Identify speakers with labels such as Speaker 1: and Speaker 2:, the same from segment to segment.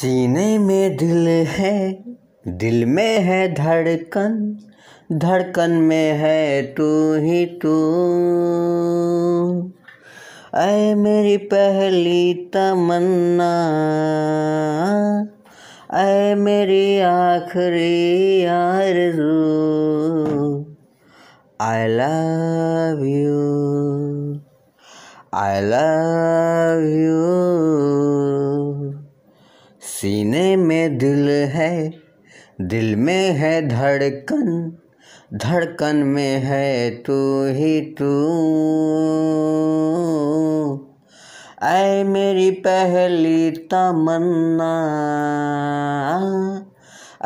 Speaker 1: सीने में दिल है दिल में है धड़कन धड़कन में है तू ही तू ऐ मेरी पहली तमन्ना ऐ मेरी आखिरी आरज़ू I love you I love you सीने में दिल है दिल में है धड़कन धड़कन में है तू ही तू आए मेरी पहली तमन्ना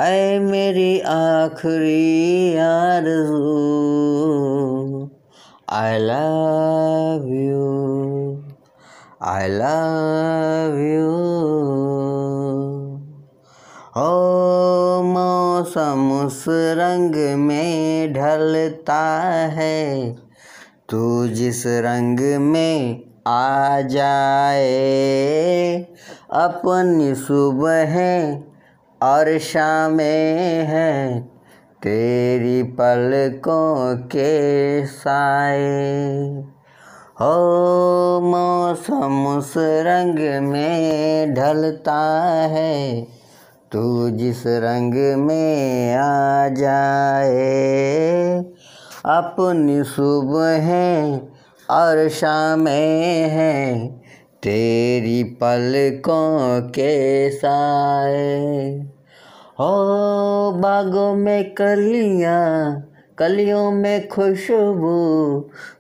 Speaker 1: आए मेरी आखिरी आरज़ू I love you I love you ओ मौसम उस रंग में ढलता है तू जिस रंग में आ जाए अपनी सुबह और शाम है तेरी पलकों के साए हो मौसम उस रंग में ढलता है तू जिस रंग में आ जाए अपनी सुबह है और शाम हैं तेरी पलकों के साए हो बागों में कलियाँ कलियों में खुशबू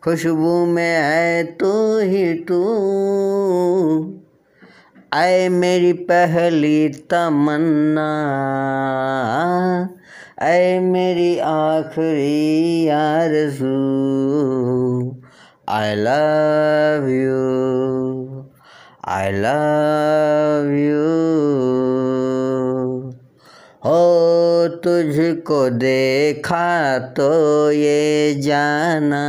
Speaker 1: खुशबू में है तू ही तू आए मेरी पहली तमन्ना आए मेरी आखिरी आरज़ू I love you I love you हो तुझको देखा तो ये जाना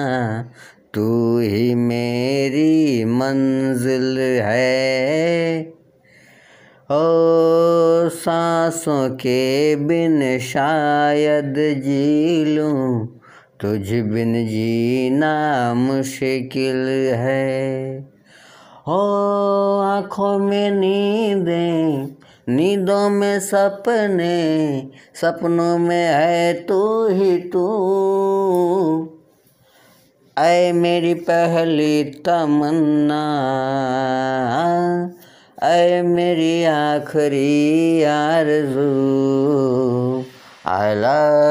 Speaker 1: तू ही मेरी मंजिल है ओ सांसों के बिन शायद जी लूँ तुझ बिन जीना मुश्किल है ओ आँखों में नींदें नींदों में सपने सपनों में है तू ही तू ऐ मेरी पहली तमन्ना अरे मेरी आखिरी आरज़ू आई लव